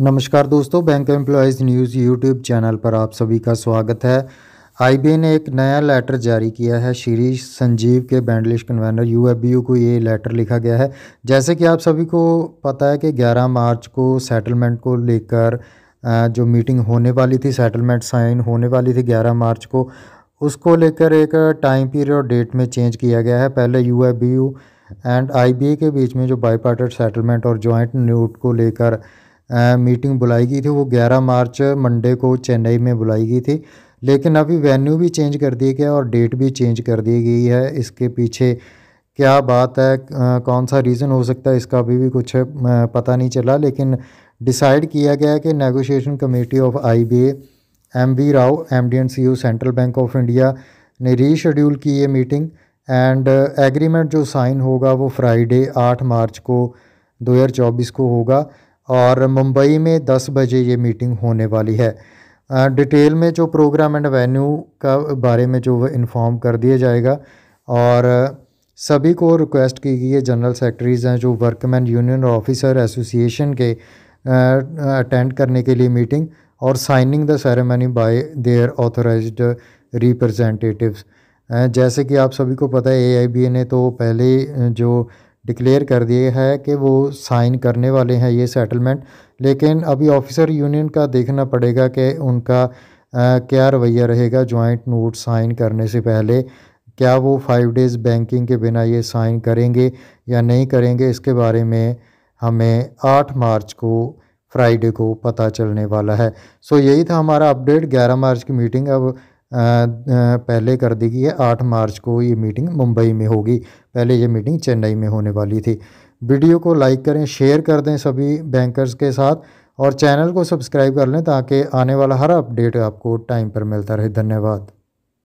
नमस्कार दोस्तों bank employees news YouTube channel पर आप सभी का स्वागत है आईबीए ने एक नया लेटर जारी किया है श्री संजीव के बैंडलिश कन्वेनर यूएफबीयू को ये लेटर लिखा गया है जैसे कि आप सभी को पता है कि 11 मार्च को सेटलमेंट को लेकर जो मीटिंग होने वाली थी सेटलमेंट साइन होने वाली थी 11 मार्च को उसको लेकर एक टाइम पीरियड और डेट में चेंज किया गया है पहले यू एंड आई के बीच में जो बाईपार्टेड सेटलमेंट और जॉइंट न्यूट को लेकर मीटिंग बुलाई गई थी वो 11 मार्च मंडे को चेन्नई में बुलाई गई थी लेकिन अभी वेन्यू भी चेंज कर दिया गया और डेट भी चेंज कर दी गई है इसके पीछे क्या बात है कौन सा रीज़न हो सकता है इसका अभी भी कुछ पता नहीं चला लेकिन डिसाइड किया गया कि negotiation committee of I B M V Rao M D and C U central bank of India ने रीशेड्यूल की ये मीटिंग एंड एग्रीमेंट जो साइन होगा वो फ्राइडे आठ मार्च को 2024 को होगा और मुंबई में दस बजे ये मीटिंग होने वाली है डिटेल में जो प्रोग्राम एंड वेन्यू का बारे में जो इन्फॉर्म कर दिया जाएगा और सभी को रिक्वेस्ट की गई है जनरल सेक्रेटरीज़ हैं जो वर्कमैन यूनियन और ऑफिसर एसोसिएशन के अटेंड करने के लिए मीटिंग और signing the ceremony by their authorised representatives जैसे कि आप सभी को पता है ए ने तो पहले जो डिक्लेयर कर दिए है कि वो साइन करने वाले हैं ये सेटलमेंट लेकिन अभी ऑफिसर यूनियन का देखना पड़ेगा कि उनका आ, क्या रवैया रहेगा जॉइंट नोट साइन करने से पहले क्या वो फाइव डेज़ बैंकिंग के बिना ये साइन करेंगे या नहीं करेंगे इसके बारे में हमें आठ मार्च को फ्राइडे को पता चलने वाला है सो यही था हमारा अपडेट ग्यारह मार्च की मीटिंग अब पहले कर दी गई है आठ मार्च को ये मीटिंग मुंबई में होगी पहले ये मीटिंग चेन्नई में होने वाली थी वीडियो को लाइक करें शेयर कर दें सभी बैंकर्स के साथ और चैनल को सब्सक्राइब कर लें ताकि आने वाला हर अपडेट आपको टाइम पर मिलता रहे धन्यवाद